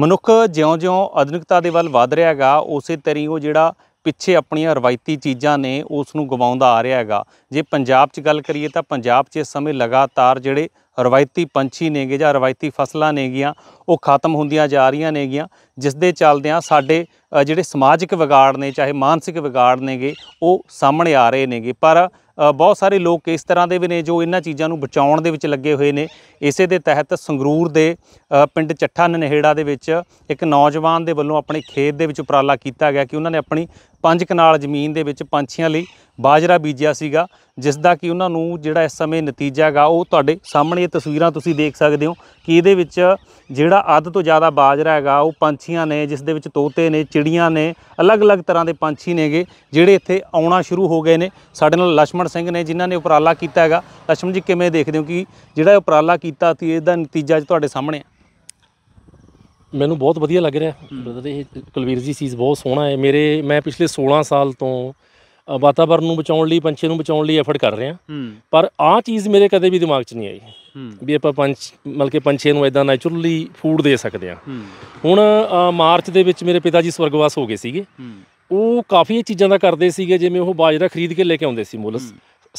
ਮਨੁੱਖ ਜਿਉਂ-ਜਿਉਂ ਆਧੁਨਿਕਤਾ ਦੇ ਵੱਲ ਵਧ ਰਿਹਾ ਹੈਗਾ ਉਸੇ ਤਰੀ ਉਹ ਜਿਹੜਾ ਪਿੱਛੇ ਆਪਣੀਆਂ ਰਵਾਇਤੀ ਚੀਜ਼ਾਂ ਨੇ ਉਸ ਨੂੰ ਗਵਾਉਂਦਾ ਆ ਰਿਹਾ ਹੈਗਾ ਜੇ ਪੰਜਾਬ 'ਚ ਗੱਲ ਕਰੀਏ ਤਾਂ ਪੰਜਾਬ 'ਚ ਇਸ ਸਮੇਂ ਲਗਾਤਾਰ ਜਿਹੜੇ ਰਵਾਇਤੀ ਪੰਛੀ ਨੇਗੇ ਜਾਂ ਰਵਾਇਤੀ ਫਸਲਾਂ ਨੇਗੀਆਂ ਉਹ ਖਤਮ ਹੁੰਦੀਆਂ ਜਾ ਰਹੀਆਂ ਨੇਗੀਆਂ ਜਿਸ ਦੇ ਚੱਲਦਿਆਂ ਸਾਡੇ ਜਿਹੜੇ ਸਮਾਜਿਕ ਵਿਗਾੜ ਨੇ ਚਾਹੇ ਮਾਨਸਿਕ ਵਿਗਾੜ ਨੇਗੇ ਉਹ ਸਾਹਮਣੇ ਆ ਰਹੇ ਨੇਗੇ ਪਰ ਬਹੁਤ ਸਾਰੇ ਲੋਕ ਇਸ ਤਰ੍ਹਾਂ ਦੇ ਵੀ ਨੇ ਜੋ ਇਹਨਾਂ ਚੀਜ਼ਾਂ ਨੂੰ ਬਚਾਉਣ ਦੇ ਵਿੱਚ ਲੱਗੇ ਹੋਏ ਨੇ ਇਸੇ ਦੇ ਤਹਿਤ ਸੰਗਰੂਰ ਦੇ ਪਿੰਡ ਚੱਠਾ ਨਨਹਿੜਾ ਦੇ ਵਿੱਚ ਇੱਕ ਨੌਜਵਾਨ ਦੇ ਵੱਲੋਂ ਆਪਣੇ ਖੇਤ ਦੇ ਵਿੱਚ ਉਪਰਾਲਾ ਕੀਤਾ ਗਿਆ ਕਿ ਉਹਨਾਂ ਨੇ ਆਪਣੀ ਪੰਜ ਕਨਾਲ ਜ਼ਮੀਨ ਦੇ ਵਿੱਚ ਪੰਛੀਆਂ ਲਈ ਬਾਜਰਾ ਬੀਜਿਆ ਸੀਗਾ ਜਿਸ ਦਾ ਕਿ ਉਹਨਾਂ ਨੂੰ ਜਿਹੜਾ ਇਸ ਸਮੇਂ ਨਤੀਜਾ ਹੈਗਾ ਉਹ ਤੁਹਾਡੇ ਸਾਹਮਣੇ ਇਹ ਤਸਵੀਰਾਂ ਤੁਸੀਂ ਦੇਖ ਸਕਦੇ ਹੋ ਕਿ ਇਹਦੇ ਵਿੱਚ ਜਿਹੜਾ ਅੱਧ ਤੋਂ ਜ਼ਿਆਦਾ ਬਾਜਰਾ ਹੈਗਾ ਉਹ ਪੰਛੀਆਂ ਨੇ ਜਿਸ ਦੇ ਵਿੱਚ ਤੋਤੇ ਨੇ ਚਿੜੀਆਂ ਨੇ ਅਲੱਗ-ਅਲੱਗ ਤਰ੍ਹਾਂ ਦੇ ਪੰਛੀ ਨੇਗੇ ਜਿਹੜੇ ਇੱਥੇ ਆਉਣਾ ਸ਼ੁਰੂ ਹੋ ਗਏ ਨੇ ਸਾਡੇ ਨਾਲ ਲక్ష్మణ ਸਿੰਘ ਨੇ ਜਿਨ੍ਹਾਂ ਨੇ ਉਪਰਾਲਾ ਕੀਤਾ ਹੈਗਾ ਲక్ష్మణ ਜੀ ਕਿਵੇਂ ਦੇਖਦੇ ਹੋ ਕਿ ਜਿਹੜਾ ਉਪਰਾਲਾ ਕੀਤਾ ਸੀ ਇਹਦਾ ਨਤੀਜਾ ਤੁਹਾਡੇ ਸਾਹਮਣੇ ਹੈ ਮੈਨੂੰ ਬਹੁਤ ਵਧੀਆ ਲੱਗ ਰਿਹਾ ਬ੍ਰਦਰ ਇਹ ਕੁਲਵੀਰ ਜੀ ਚੀਜ਼ ਬਹੁਤ ਸੋਹਣਾ ਹੈ ਮੇਰੇ ਮੈਂ ਪਿਛਲੇ 16 ਸਾਲ ਤੋਂ ਵਾਤਾਵਰਨ ਨੂੰ ਬਚਾਉਣ ਲਈ ਪੰਛੀ ਨੂੰ ਬਚਾਉਣ ਲਈ ਐਫਰਟ ਕਰ ਰਿਹਾ ਪਰ ਆਹ ਚੀਜ਼ ਮੇਰੇ ਕਦੇ ਵੀ ਦਿਮਾਗ 'ਚ ਨਹੀਂ ਆਈ ਵੀ ਆਪਾਂ ਪੰਛ ਮਤਲਬ ਕਿ ਨੂੰ ਐਦਾਂ ਨੈਚੁਰਲੀ ਫੂਡ ਦੇ ਸਕਦੇ ਹਾਂ ਹੁਣ ਮਾਰਚ ਦੇ ਵਿੱਚ ਮੇਰੇ ਪਿਤਾ ਜੀ ਸਵਰਗਵਾਸ ਹੋ ਗਏ ਸੀਗੇ ਉਹ ਕਾਫੀ ਚੀਜ਼ਾਂ ਦਾ ਕਰਦੇ ਸੀਗੇ ਜਿਵੇਂ ਉਹ ਬਾਜਰਾ ਖਰੀਦ ਕੇ ਲੈ ਕੇ ਆਉਂਦੇ ਸੀ ਮੁੱਲ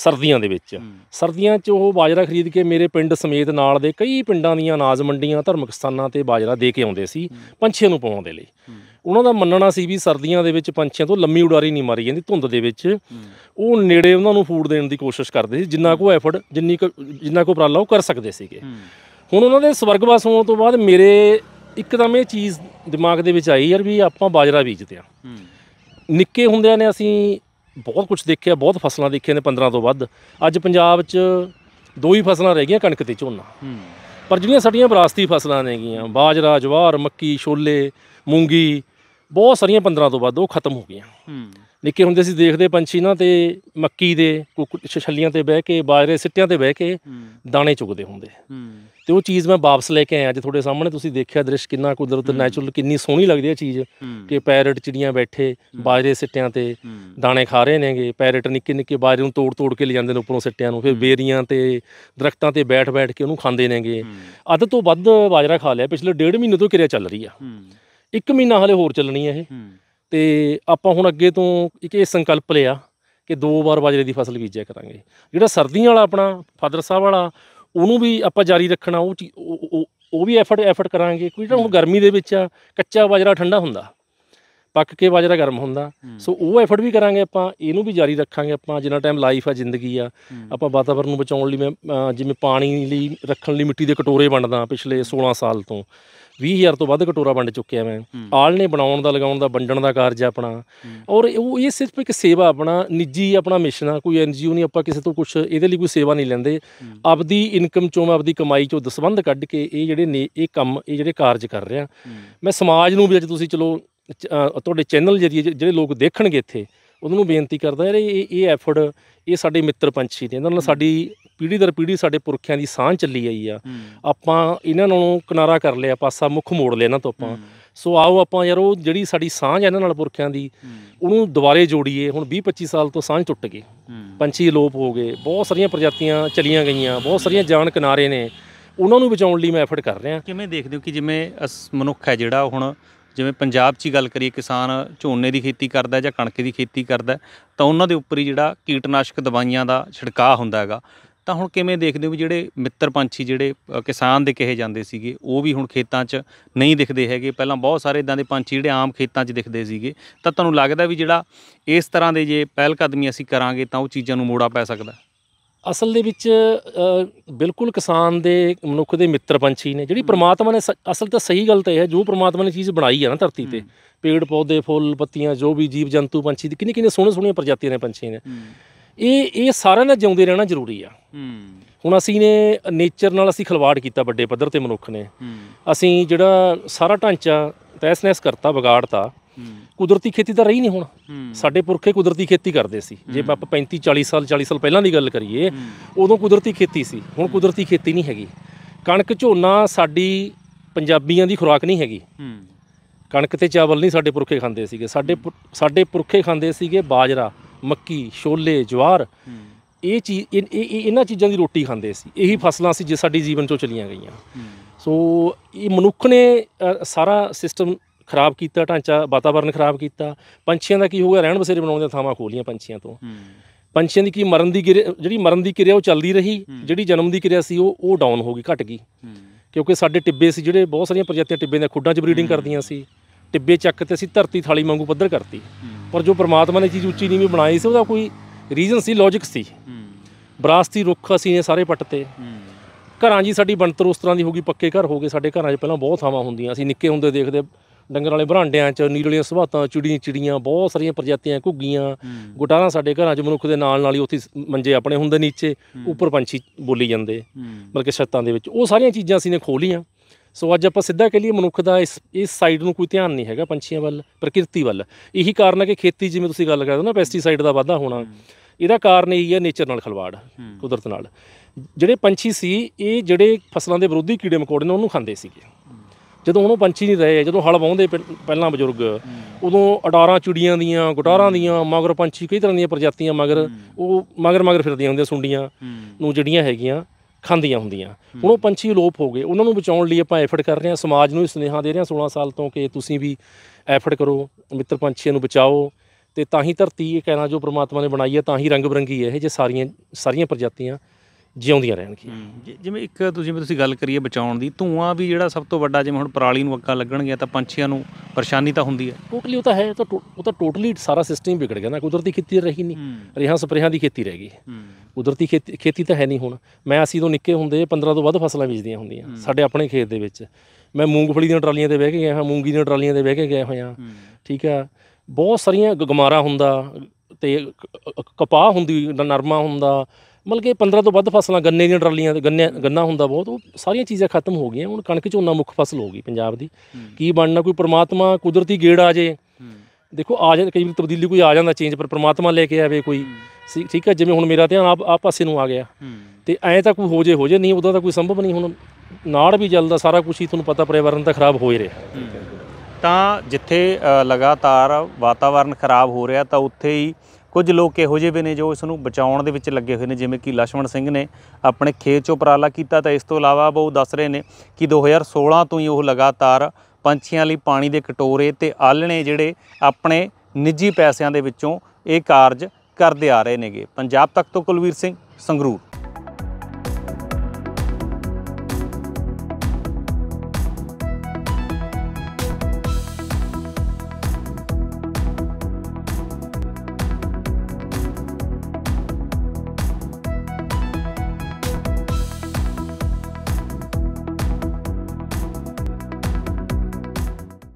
ਸਰਦੀਆਂ ਦੇ ਵਿੱਚ ਸਰਦੀਆਂ 'ਚ ਉਹ ਬਾਜਰਾ ਖਰੀਦ ਕੇ ਮੇਰੇ ਪਿੰਡ ਸਮੇਤ ਨਾਲ ਦੇ ਕਈ ਪਿੰਡਾਂ ਦੀਆਂ ਅਨਾਜ ਮੰਡੀਆਂ ਧਰਮਿਕ ਸਥਾਨਾਂ ਤੇ ਬਾਜਰਾ ਦੇ ਕੇ ਆਉਂਦੇ ਸੀ ਪੰਛੀਆਂ ਨੂੰ ਪਾਉਣ ਦੇ ਲਈ ਉਹਨਾਂ ਦਾ ਮੰਨਣਾ ਸੀ ਵੀ ਸਰਦੀਆਂ ਦੇ ਵਿੱਚ ਪੰਛੀਆਂ ਤੋਂ ਲੰਮੀ ਉਡਾਰੀ ਨਹੀਂ ਮਾਰੀ ਜਾਂਦੀ ਧੁੰਦ ਦੇ ਵਿੱਚ ਉਹ ਨੇੜੇ ਉਹਨਾਂ ਨੂੰ ਫੂਡ ਦੇਣ ਦੀ ਕੋਸ਼ਿਸ਼ ਕਰਦੇ ਸੀ ਜਿੰਨਾ ਕੋ ਐਫਰਟ ਜਿੰਨੀ ਕੋ ਜਿੰਨਾ ਕੋ ਉਪਰਾਲਾ ਉਹ ਕਰ ਸਕਦੇ ਸੀਗੇ ਹੁਣ ਉਹਨਾਂ ਦੇ ਸਵਰਗਵਾਸ ਹੋਣ ਤੋਂ ਬਾਅਦ ਮੇਰੇ ਇੱਕਦਮ ਇਹ ਚੀਜ਼ ਦਿਮਾਗ ਦੇ ਵਿੱਚ ਆਈ ਯਾਰ ਵੀ ਆਪਾਂ ਬਾਜਰਾ ਬੀਜਦੇ ਆ ਨਿੱਕੇ ਹੁੰਦਿਆਂ ਨੇ ਅਸੀਂ ਬਹੁਤ ਕੁਝ ਦੇਖਿਆ ਬਹੁਤ ਫਸਲਾਂ ਦੇਖੀਆਂ ਨੇ 15 ਤੋਂ ਵੱਧ ਅੱਜ ਪੰਜਾਬ 'ਚ ਦੋ ਹੀ ਫਸਲਾਂ ਰਹਿ ਗਈਆਂ ਕਣਕ ਤੇ ਝੋਨਾ ਪਰ ਜਿਹੜੀਆਂ ਸਾਡੀਆਂ ਵਿਰਾਸਤੀ ਫਸਲਾਂ ਨੇਗੀਆਂ ਬਾਜਰਾ ਜਵਾਰ ਮੱਕੀ ਛੋਲੇ ਮੂੰਗੀ ਬਹੁਤ ਸਾਰੀਆਂ 15 ਤੋਂ ਵੱਧ ਉਹ ਖਤਮ ਹੋ ਗਈਆਂ ਨਿੱਕੇ ਹੁੰਦੇ ਸੀ ਦੇਖਦੇ ਪੰਛੀ ਨਾ ਤੇ ਮੱਕੀ ਦੇ ਛੱਲੀਆਂ ਤੇ ਬਹਿ ਕੇ ਬਾਜਰੇ ਸਿੱਟਿਆਂ ਤੇ ਬਹਿ ਕੇ ਦਾਣੇ ਚੁਗਦੇ ਹੁੰਦੇ ਤੇ ਉਹ ਚੀਜ਼ ਮੈਂ ਵਾਪਸ ਲੈ ਕੇ ਆਇਆ ਅੱਜ ਤੁਹਾਡੇ ਸਾਹਮਣੇ ਤੁਸੀਂ ਦੇਖਿਆ ਦ੍ਰਿਸ਼ ਕਿੰਨਾ ਕੁਦਰਤ ਨੈਚੁਰਲ ਕਿੰਨੀ ਸੋਹਣੀ ਲੱਗਦੀ ਹੈ ਚੀਜ਼ ਕਿ ਪੈਰਟ ਚਿੜੀਆਂ ਬੈਠੇ ਬਾਜਰੇ ਸਿੱਟਿਆਂ ਤੇ ਦਾਣੇ ਖਾ ਰਹੇ ਨੇਗੇ ਪੈਰਟ ਨਿੱਕੇ ਨਿੱਕੇ ਬਾਜਰੇ ਨੂੰ ਤੋੜ ਤੋੜ ਕੇ ਲੈ ਜਾਂਦੇ ਨੇ ਉੱਪਰੋਂ ਸਿੱਟਿਆਂ ਨੂੰ ਫਿਰ ਬੇਰੀਆਂ ਤੇ ਦਰਖਤਾਂ ਤੇ ਬੈਠ ਬੈਠ ਕੇ ਉਹਨੂੰ ਖਾਂਦੇ ਨੇਗੇ ਅੱਧ ਤੋਂ ਵੱਧ ਬਾਜਰਾ ਖਾ ਲਿਆ ਪਿਛਲੇ ਡੇਢ ਮਹੀਨੇ ਤੋਂ ਕਿਰਿਆ ਚੱਲ ਰਹੀ ਆ ਇੱਕ ਮਹੀਨਾ ਹਲੇ ਹੋਰ ਚੱਲਣੀ ਹੈ ਇਹ ਤੇ ਆਪਾਂ ਹੁਣ ਅੱਗੇ ਤੋਂ ਇੱਕ ਇਹ ਸੰਕਲਪ ਲਿਆ ਕਿ ਦੋ ਵਾਰ ਬਾਜਰੇ ਦੀ ਫਸਲ ਬੀਜਿਆ ਕਰਾਂਗੇ ਜਿਹੜਾ ਸਰਦੀਆਂ ਵਾਲਾ ਆਪਣਾ ਫਾਦਰ ਸਾਹਿਬ ਵਾਲਾ ਉਹਨੂੰ ਵੀ ਆਪਾਂ ਜਾਰੀ ਰੱਖਣਾ ਉਹ ਉਹ ਵੀ ਐਫਰਟ ਐਫਰਟ ਕਰਾਂਗੇ ਕਿਉਂਕਿ ਜਿਹੜਾ ਹੁਣ ਗਰਮੀ ਦੇ ਵਿੱਚ ਆ ਕੱਚਾ ਬਾਜਰਾ ਠੰਡਾ ਹੁੰਦਾ ਪੱਕ ਕੇ ਬਾਜਰਾ ਗਰਮ ਹੁੰਦਾ ਸੋ ਉਹ ਐਫਰਟ ਵੀ ਕਰਾਂਗੇ ਆਪਾਂ ਇਹਨੂੰ ਵੀ ਜਾਰੀ ਰੱਖਾਂਗੇ ਆਪਾਂ ਜਿੰਨਾ ਟਾਈਮ ਲਾਈਫ ਆ ਜ਼ਿੰਦਗੀ ਆ ਆਪਾਂ ਵਾਤਾਵਰਨ ਨੂੰ ਬਚਾਉਣ ਲਈ ਮੈਂ ਜਿਵੇਂ ਪਾਣੀ ਲਈ ਰੱਖਣ ਲਈ ਮਿੱਟੀ ਦੇ ਕਟੋਰੇ ਬਣਦਾ ਪਿਛਲੇ 16 ਸਾਲ ਤੋਂ 20000 ਤੋਂ ਵੱਧ ਕਟੋਰਾ ਵੰਡ ਚੁੱਕਿਆ ਮੈਂ ਆਲ ਨੇ ਬਣਾਉਣ ਦਾ ਲਗਾਉਣ ਦਾ ਵੰਡਣ ਦਾ ਕਾਰਜ ਆਪਣਾ ਔਰ ਉਹ ਇਹ ਸਿਰਫ ਇੱਕ ਸੇਵਾ ਆਪਣਾ ਨਿੱਜੀ ਆਪਣਾ ਮਿਸ਼ਨ ਆ ਕੋਈ ਐਨਜੀਓ ਨਹੀਂ ਆਪਾਂ ਕਿਸੇ ਤੋਂ ਕੁਝ ਇਹਦੇ ਲਈ ਕੋਈ ਸੇਵਾ ਨਹੀਂ ਲੈਂਦੇ ਆਪਦੀ ਇਨਕਮ ਚੋਂ ਮੈਂ ਆਪਦੀ ਕਮਾਈ ਚੋਂ ਦਸਵੰਧ ਕੱਢ ਕੇ ਇਹ ਜਿਹੜੇ ਨੇ ਇਹ ਕੰਮ ਇਹ ਜਿਹੜੇ ਕਾਰਜ ਕਰ ਰਿਹਾ ਮੈਂ ਸਮਾਜ ਨੂੰ ਵੀ ਅੱਜ ਤੁਸੀਂ ਚਲੋ ਤੁਹਾਡੇ ਚੈਨਲ ਜਿਹੜੇ ਲੋਕ ਦੇਖਣਗੇ ਇੱਥੇ ਉਹਨਾਂ ਨੂੰ ਬੇਨਤੀ ਕਰਦਾ ਯਾਰ ਇਹ ਇਹ ਐਫਰਟ ਇਹ ਸਾਡੇ ਮਿੱਤਰ ਪੰਛੀ ਨੇ ਇਹਨਾਂ ਨਾਲ ਸਾਡੀ ਪੀੜੀ ਦਰ ਪੀੜੀ ਸਾਡੇ ਪੁਰਖਿਆਂ ਦੀ ਸਾਂਝ ਚੱਲੀ ਆਈ ਆ ਆਪਾਂ ਇਹਨਾਂ ਨੂੰ ਕਿਨਾਰਾ ਕਰ ਲਿਆ ਪਾਸਾ ਮੁੱਖ ਮੋੜ ਲਿਆ ਇਹਨਾਂ ਤੋਂ ਆਪਾਂ ਸੋ ਆਓ ਆਪਾਂ ਯਾਰ ਉਹ ਜਿਹੜੀ ਸਾਡੀ ਸਾਂਝ ਹੈ ਇਹਨਾਂ ਨਾਲ ਪੁਰਖਿਆਂ ਦੀ ਉਹਨੂੰ ਦੁਬਾਰੇ ਜੋੜੀਏ ਹੁਣ 20 25 ਸਾਲ ਤੋਂ ਸਾਂਝ ਟੁੱਟ ਗਈ ਪੰਛੀ ਲੋਪ ਹੋ ਗਏ ਬਹੁਤ ਸਾਰੀਆਂ ਪ੍ਰਜਾਤੀਆਂ ਚਲੀਆਂ ਗਈਆਂ ਬਹੁਤ ਸਾਰੀਆਂ ਜਾਨ ਕਿਨਾਰੇ ਨੇ ਉਹਨਾਂ ਨੂੰ ਬਚਾਉਣ ਲਈ ਮੈਂ ਐਫਰਟ ਕਰ ਰਿਹਾ ਕਿਵੇਂ ਦੇਖਦੇ ਹੋ ਕਿ ਜਿਵੇਂ ਮਨੁੱਖ ਹੈ ਜਿਹੜਾ ਹੁਣ ਜਿਵੇਂ ਪੰਜਾਬ 'ਚ ਹੀ ਗੱਲ ਕਰੀਏ ਕਿਸਾਨ ਝੋਨੇ ਦੀ ਖੇਤੀ ਕਰਦਾ ਜਾਂ ਕਣਕ ਦੀ ਖੇਤੀ ਕਰਦਾ ਤਾਂ ਉਹਨਾਂ ਦੇ ਉੱਪਰ ਹੀ ਜਿਹੜਾ ਕੀਟਨਾਸ਼ਕ ਦਵਾਈਆਂ ਦਾ ਛਿੜਕਾਅ ਹੁੰਦਾ ਹੈਗਾ ਤਾਂ ਹੁਣ ਕਿਵੇਂ ਦੇਖਦੇ ਹੋ ਵੀ ਜਿਹੜੇ ਮਿੱਤਰ ਪੰਛੀ ਜਿਹੜੇ ਕਿਸਾਨ ਦੇ ਕਹੇ ਜਾਂਦੇ ਸੀਗੇ ਉਹ ਵੀ ਹੁਣ ਖੇਤਾਂ 'ਚ ਨਹੀਂ ਦਿਖਦੇ ਹੈਗੇ ਪਹਿਲਾਂ ਬਹੁਤ ਸਾਰੇ ਇਦਾਂ ਦੇ ਪੰਛੀ ਜਿਹੜੇ ਆਮ ਖੇਤਾਂ 'ਚ ਦਿਖਦੇ ਸੀਗੇ ਤਾਂ ਤੁਹਾਨੂੰ ਲੱਗਦਾ ਵੀ ਜਿਹੜਾ ਇਸ ਤਰ੍ਹਾਂ ਦੇ ਜੇ ਪਹਿਲ ਕਦਮੀ ਅਸੀਂ ਕਰਾਂਗੇ ਤਾਂ ਉਹ ਚੀਜ਼ਾਂ ਨੂੰ ਮੋੜਾ ਪੈ ਸਕਦਾ ਅਸਲ ਦੇ ਵਿੱਚ ਬਿਲਕੁਲ ਕਿਸਾਨ ਦੇ ਮਨੁੱਖ ਦੇ ਮਿੱਤਰ ਪੰਛੀ ਨੇ ਜਿਹੜੀ ਪ੍ਰਮਾਤਮਾ ਨੇ ਅਸਲ ਤਾਂ ਸਹੀ ਗੱਲ ਤੇ ਹੈ ਜੋ ਪ੍ਰਮਾਤਮਾ ਨੇ ਚੀਜ਼ ਬਣਾਈ ਹੈ ਨਾ ਧਰਤੀ ਤੇ ਪੇੜ ਪੌਦੇ ਫੁੱਲ ਪੱਤੀਆਂ ਜੋ ਵੀ ਜੀਵ ਜੰਤੂ ਪੰਛੀ ਦੀ ਕਿੰਨੇ ਕਿੰਨੇ ਸੋਹਣੇ ਸੋਹਣੀਆਂ ਪ੍ਰਜਾਤੀਆਂ ਨੇ ਪੰਛੀ ਨੇ ਇਹ ਇਹ ਸਾਰਿਆਂ ਦਾ ਜਿਉਂਦੇ ਰਹਿਣਾ ਜ਼ਰੂਰੀ ਆ ਹੁਣ ਅਸੀਂ ਨੇ ਨੇਚਰ ਨਾਲ ਅਸੀਂ ਖਲਵਾੜ ਕੀਤਾ ਵੱਡੇ ਪੱਧਰ ਤੇ ਮਨੁੱਖ ਨੇ ਅਸੀਂ ਜਿਹੜਾ ਸਾਰਾ ਢਾਂਚਾ ਤੈਸ-ਨੈਸ ਕਰਤਾ ਵਿਗਾੜਤਾ ਕੁਦਰਤੀ ਖੇਤੀ ਤਾਂ ਰਹੀ ਨਹੀਂ ਹੁਣ ਸਾਡੇ ਪੁਰਖੇ ਕੁਦਰਤੀ ਖੇਤੀ ਕਰਦੇ ਸੀ ਜੇ ਆਪਾਂ 35 40 ਸਾਲ 40 ਸਾਲ ਪਹਿਲਾਂ ਦੀ ਗੱਲ ਕਰੀਏ ਉਦੋਂ ਕੁਦਰਤੀ ਖੇਤੀ ਸੀ ਹੁਣ ਕੁਦਰਤੀ ਖੇਤੀ ਨਹੀਂ ਹੈਗੀ ਕਣਕ ਝੋਨਾ ਸਾਡੀ ਪੰਜਾਬੀਆਂ ਦੀ ਖੁਰਾਕ ਨਹੀਂ ਹੈਗੀ ਕਣਕ ਤੇ ਚਾਵਲ ਨਹੀਂ ਸਾਡੇ ਪੁਰਖੇ ਖਾਂਦੇ ਸੀਗੇ ਸਾਡੇ ਸਾਡੇ ਪੁਰਖੇ ਖਾਂਦੇ ਸੀਗੇ ਬਾਜਰਾ ਮੱਕੀ ਛੋਲੇ ਜਵਾਰ ਇਹ ਚੀਜ਼ ਇਹ ਇਹਨਾਂ ਚੀਜ਼ਾਂ ਦੀ ਰੋਟੀ ਖਾਂਦੇ ਸੀ ਇਹੀ ਫਸਲਾਂ ਸੀ ਜੇ ਸਾਡੀ ਜੀਵਨ ਚੋਂ ਚਲੀਆਂ ਗਈਆਂ ਸੋ ਇਹ ਮਨੁੱਖ ਨੇ ਸਾਰਾ ਸਿਸਟਮ ਖਰਾਬ ਕੀਤਾ ਢਾਂਚਾ ਵਾਤਾਵਰਨ ਖਰਾਬ ਕੀਤਾ ਪੰਛੀਆਂ ਦਾ ਕੀ ਹੋ ਗਿਆ ਰਹਿਣ ਬਸੇਰੇ ਬਣਾਉਣ ਦੇ ਥਾਵਾਂ ਖੋਲੀਆਂ ਪੰਛੀਆਂ ਤੋਂ ਪੰਛੀਆਂ ਦੀ ਕੀ ਮਰਨ ਦੀ ਜਿਹੜੀ ਮਰਨ ਦੀ ਕਿਰਿਆ ਉਹ ਚੱਲਦੀ ਰਹੀ ਜਿਹੜੀ ਜਨਮ ਦੀ ਕਿਰਿਆ ਸੀ ਉਹ ਉਹ ਡਾਊਨ ਹੋ ਗਈ ਘਟ ਗਈ ਕਿਉਂਕਿ ਸਾਡੇ ਟਿੱਬੇ ਸੀ ਜਿਹੜੇ ਬਹੁਤ ਸਾਰੀਆਂ ਪ੍ਰਜਾਤੀਆਂ ਟਿੱਬੇ ਦੇ ਖੁੱਡਾਂ 'ਚ ਬਰੀਡਿੰਗ ਕਰਦੀਆਂ ਸੀ ਟਿੱਬੇ ਚੱਕ ਤੇ ਅਸੀਂ ਧਰਤੀ ਥਾਲੀ ਵਾਂਗੂ ਪੱਧਰ ਕਰਤੀ ਪਰ ਜੋ ਪ੍ਰਮਾਤਮਾ ਨੇ ਚੀਜ਼ ਉੱਚੀ ਨੀਵੀਂ ਬਣਾਈ ਸੀ ਉਹਦਾ ਕੋਈ ਰੀਜ਼ਨ ਸੀ ਲੌਜੀਕ ਸੀ ਬਰਾਸਤੀ ਰੁੱਖ ਅਸੀਂ ਇਹ ਸਾਰੇ ਪੱਟਤੇ ਘਰਾਂ ਜੀ ਸਾਡੀ ਬਣਤਰ ਉਸ ਤਰ੍ਹਾਂ ਦੀ ਹੋ ਗਈ ਪੱਕੇ ਘਰ ਹੋ ਗਏ ਸਾਡੇ ਘਰਾਂ 'ਚ ਪਹਿਲਾਂ ਬਹੁਤ ਥਾਵਾਂ ਹੁੰਦੀਆਂ ਸੀ ਨਿੱਕੇ ਹੁੰਦੇ ਦੇਖਦੇ ਡੰਗਰ ਵਾਲੇ ਬਰਾਂਡਿਆਂ 'ਚ ਵਾਲੀਆਂ ਸੁਭਾਤਾਂ ਚੁੜੀਆਂ ਚਿੜੀਆਂ ਬਹੁਤ ਸਾਰੀਆਂ ਪ੍ਰਜਾਤੀਆਂ ਘੁੱਗੀਆਂ ਗੁਟਾਰਾਂ ਸਾਡੇ ਘਰਾਂ 'ਚ ਮਨੁੱਖ ਦੇ ਨਾਲ ਨਾਲ ਹੀ ਉੱਥੇ ਮੰਜੇ ਆਪਣੇ ਹੁੰਦੇ ਨੀਚੇ ਉੱਪਰ ਪੰਛੀ ਬੋਲੀ ਜਾਂਦੇ ਬਲਕਿ ਛੱਤਾਂ ਦੇ ਵਿੱਚ ਉਹ ਸਾਰੀਆਂ ਚੀਜ਼ਾਂ ਅਸੀਂ ਨੇ ਖੋ ਲੀਆਂ ਸੋ ਅੱਜ ਆਪਾਂ ਸਿੱਧਾ ਕਹ ਲਈ ਮਨੁੱਖ ਦਾ ਇਸ ਇਸ ਸਾਈਡ ਨੂੰ ਕੋਈ ਧਿਆਨ ਨਹੀਂ ਹੈਗਾ ਪੰਛੀਆਂ ਵੱਲ ਪ੍ਰਕਿਰਤੀ ਵੱਲ ਇਹੀ ਕਾਰਨ ਹੈ ਕਿ ਖੇਤੀ ਜਿਵੇਂ ਤੁਸੀਂ ਗੱਲ ਕਰਦੇ ਹੋ ਨਾ ਪੈਸਟੀਸਾਈਡ ਦਾ ਵਾਧਾ ਹੋਣਾ ਇਹਦਾ ਕਾਰਨ ਇਹੀ ਹੈ ਨੇਚਰ ਨਾਲ ਖਲਵਾੜ ਕੁਦਰਤ ਨਾਲ ਜਿਹੜੇ ਪੰਛੀ ਸੀ ਇਹ ਜਿਹੜੇ ਫਸਲਾਂ ਦੇ ਵਿਰੋਧੀ ਕੀੜੇ ਮਕੌੜੇ ਨੇ ਉਹਨੂੰ ਖਾਂਦੇ ਸੀਗੇ ਜਦੋਂ ਉਹਨੂੰ ਪੰਛੀ ਨਹੀਂ ਰਹੇ ਜਦੋਂ ਹਲ ਵਾਉਂਦੇ ਪਹਿਲਾਂ ਬਜ਼ੁਰਗ ਉਦੋਂ ਅਡਾਰਾਂ ਚੁੜੀਆਂ ਦੀਆਂ ਗੁਟਾਰਾਂ ਦੀਆਂ ਮਗਰ ਪੰਛੀ ਕਈ ਤਰ੍ਹਾਂ ਦੀਆਂ ਪ੍ਰਜਾਤੀਆਂ ਮਗਰ ਉਹ ਮਗਰ ਮਗਰ ਫਿਰਦੀਆਂ ਹੁੰਦੀਆਂ ਸੁੰਡੀਆਂ ਨੂੰ ਜਿਹੜੀਆਂ ਹੈਗੀਆਂ ਖਾਂਦੀਆਂ ਹੁੰਦੀਆਂ ਹੁਣ ਉਹ ਪੰਛੀ ਲੋਪ ਹੋ ਗਏ ਉਹਨਾਂ ਨੂੰ ਬਚਾਉਣ ਲਈ ਆਪਾਂ ਐਫਰਟ ਕਰ ਰਹੇ ਹਾਂ ਸਮਾਜ ਨੂੰ ਸੁਨੇਹਾ ਦੇ ਰਹੇ ਹਾਂ 16 ਸਾਲ ਤੋਂ ਕਿ ਤੁਸੀਂ ਵੀ ਐਫਰਟ ਕਰੋ ਮਿੱਤਰ ਪੰਛੀਆਂ ਨੂੰ ਬਚਾਓ ਤੇ ਤਾਂ ਹੀ ਧਰਤੀ ਇਹ ਕਹਿਣਾ ਜੋ ਪ੍ਰਮਾਤਮਾ ਨੇ ਬਣਾਈ ਹੈ ਤਾਂ ਹੀ ਰੰਗ ਬਰੰਗੀ ਹੈ ਇਹ ਜੇ ਸਾਰੀਆਂ ਸਾਰੀਆਂ ਪ੍ਰਜਾਤੀਆਂ ਜਿਉਂਦੀਆਂ ਰਹਿਣਗੀਆਂ ਜਿਵੇਂ ਇੱਕ ਤੁਸੀਂ ਵੀ ਤੁਸੀਂ ਗੱਲ ਕਰੀਏ ਬਚਾਉਣ ਦੀ ਧੂਆਂ ਵੀ ਜਿਹੜਾ ਸਭ ਤੋਂ ਵੱਡਾ ਜਿਵੇਂ ਹੁਣ ਪਰਾਲੀ ਨੂੰ ਅੱਗਾਂ ਲੱਗਣਗੀਆਂ ਤਾਂ ਪੰਛੀਆਂ ਨੂੰ ਪਰੇਸ਼ਾਨੀ ਤਾਂ ਹੁੰਦੀ ਹੈ ਟੋਟਲੀ ਉਹ ਤਾਂ ਹੈ ਤਾਂ ਉਹ ਤਾਂ ਟੋਟਲੀ ਸਾਰਾ ਸਿਸਟਮ ਵਿਗੜ ਗਿਆ ਨਾ ਕੁਦਰਤੀ ਖੇਤੀ ਰਹੀ ਨਹੀਂ ਰੇਹਾਂ ਸਪਰੇਹਾਂ ਦੀ ਖੇਤੀ ਰਹਿ ਗਈ ਕੁਦਰਤੀ ਖੇਤੀ ਖੇਤੀ ਤਾਂ ਹੈ ਨਹੀਂ ਹੁਣ ਮੈਂ ਅਸੀਂ ਤੋਂ ਨਿੱਕੇ ਹੁੰਦੇ 15 ਤੋਂ ਵੱਧ ਫਸਲਾਂ ਬੀਜਦੀਆਂ ਹੁੰਦੀਆਂ ਸਾਡੇ ਆਪਣੇ ਖੇਤ ਦੇ ਵਿੱਚ ਮੈਂ ਮੂੰਗਫਲੀ ਦੀਆਂ ਟਰਾਲੀਆਂ ਤੇ ਬਹਿ ਕੇ ਗਿਆ ਹਾਂ ਮੂੰਗੀ ਦੀਆਂ ਟਰਾਲੀਆਂ ਤੇ ਬਹਿ ਕੇ ਗਿਆ ਹੋਇਆ ਠੀਕ ਆ ਬਹੁਤ ਸਾਰੀਆਂ ਗਗਮਾਰਾ ਗਮਾਰਾ ਹੁੰਦਾ ਤੇ ਕਪਾਹ ਹੁੰਦੀ ਨਰਮਾ ਹੁੰਦਾ ਮਤਲਬ ਕਿ 15 ਤੋਂ ਵੱਧ ਫਸਲਾਂ ਗੰਨੇ ਦੀਆਂ ਟਰਾਲੀਆਂ ਤੇ ਗੰਨੇ ਗੰਨਾ ਹੁੰਦਾ ਬਹੁਤ ਉਹ ਸਾਰੀਆਂ ਚੀਜ਼ਾਂ ਖਤਮ ਹੋ ਗਈਆਂ ਹੁਣ ਕਣਕ ਝੋਨਾ ਮੁੱਖ ਫਸਲ ਹੋ ਗਈ ਪੰਜਾਬ ਦੀ ਕੀ ਬਣਨਾ ਕੋਈ ਪ੍ਰਮਾਤਮਾ ਕੁਦਰਤੀ ਗੇੜ ਆ ਜੇ ਦੇਖੋ ਆ ਜੇ ਕਈ ਵਾਰ ਤਬਦੀਲੀ ਕੋਈ ਆ ਜਾਂਦਾ ਚੇਂਜ ਪਰ ਪ੍ਰਮਾਤਮਾ ਲੈ ਕੇ ਆਵੇ ਕੋਈ ਠੀਕ ਹੈ ਜਿਵੇਂ ਹੁਣ ਮੇਰਾ ਧਿਆਨ ਆਪ ਆਪ ਪਾਸੇ ਨੂੰ ਆ ਗਿਆ ਤੇ ਐ ਤਾਂ ਕੋਈ ਹੋ ਜੇ ਹੋ ਜੇ ਨਹੀਂ ਉਹਦਾ ਤਾਂ ਕੋਈ ਸੰਭਵ ਨਹੀਂ ਹੁਣ ਨਾੜ ਵੀ ਜਲਦਾ ਸਾਰਾ ਕੁਝ ਹੀ ਤੁਹਾਨੂੰ ਪਤਾ ਪਰਿਆਵਰਣ ਤਾਂ ਖਰਾਬ ਹੋ ਹੀ ਰਿਹਾ ਤਾਂ ਜਿੱਥੇ ਲਗਾਤਾਰ ਵਾਤਾਵਰਣ ਖਰਾਬ ਹੋ ਰਿਹਾ ਤਾਂ ਉੱਥੇ ਹੀ ਕੁਝ ਲੋਕ ਇਹੋ ਜਿਹੇ ਵੀ ਨੇ ਜੋ ਇਸ ਨੂੰ ਬਚਾਉਣ ਦੇ ਵਿੱਚ ਲੱਗੇ ਹੋਏ ਨੇ ਜਿਵੇਂ ਕਿ ਲਸ਼ਮਣ ਸਿੰਘ ਨੇ ਆਪਣੇ ਖੇਤ ਚੋਂ ਪਰਾਲਾ ਕੀਤਾ ਤਾਂ ਇਸ ਤੋਂ ਇਲਾਵਾ ਉਹ ਦੱਸ ਰਹੇ ਨੇ ਕਿ 2016 ਤੋਂ ਹੀ ਉਹ ਲਗਾਤਾਰ ਪੰਛੀਆਂ ਲਈ ਪਾਣੀ ਦੇ ਕਟੋਰੇ ਤੇ ਆਲਣੇ ਜਿਹੜੇ ਆਪਣੇ ਨਿੱਜੀ ਪੈਸਿਆਂ ਦੇ ਵਿੱਚੋਂ ਇਹ ਕਾਰਜ ਕਰਦੇ ਆ ਰਹੇ ਨੇਗੇ ਪੰਜਾਬ ਤੱਕ ਤੋਂ ਕੁਲਵੀਰ ਸਿੰਘ ਸੰਗਰੂਰ